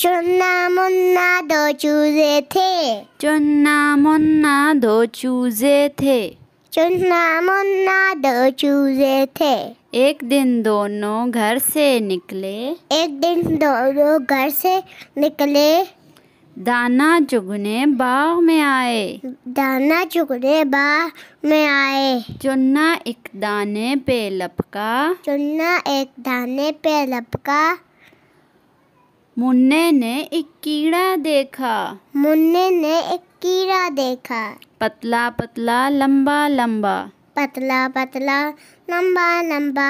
चुन्ना मुन्ना दो चूजे थे चुन्ना मुन्ना दो चूजे थे चुन्ना मुन्ना दो चूजे थे एक दिन दोनों घर से निकले एक दिन दोनों घर से निकले दाना चुगने बाग में आए दाना चुगने बाग में आए चुन्ना एक दाने पे लपका चुन्ना एक दाने पे लपका मुन्ने ने एक कीड़ा देखा मुन्ने ने एक कीड़ा देखा पतला पतला लंबा लंबा पतला पतला लंबा लंबा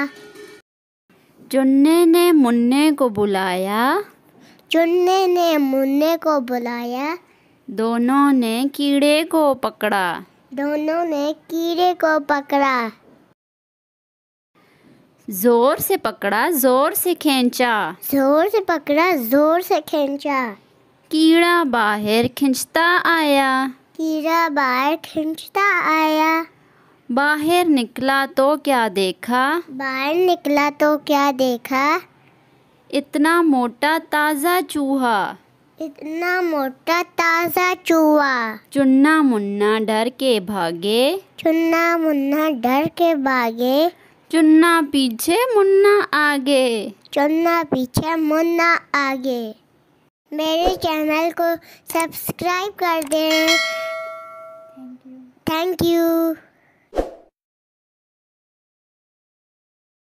चुन्ने ने मुन्ने को बुलाया चुन्ने ने मुन्ने को बुलाया दोनों ने कीड़े को पकड़ा दोनों ने कीड़े को पकड़ा जोर से पकड़ा जोर से खींचा जोर से पकड़ा जोर से खींचा कीड़ा बाहर खींचता आया कीड़ा बाहर खींचता आया बाहर निकला तो क्या देखा बाहर निकला तो क्या देखा इतना मोटा ताज़ा चूहा इतना मोटा ताजा चूहा चुन्ना मुन्ना डर के भागे चुन्ना मुन्ना डर के भागे चुन्ना पीछे मुन्ना आगे चुन्ना पीछे मुन्ना आगे मेरे चैनल को सब्सक्राइब कर दें थैंक यू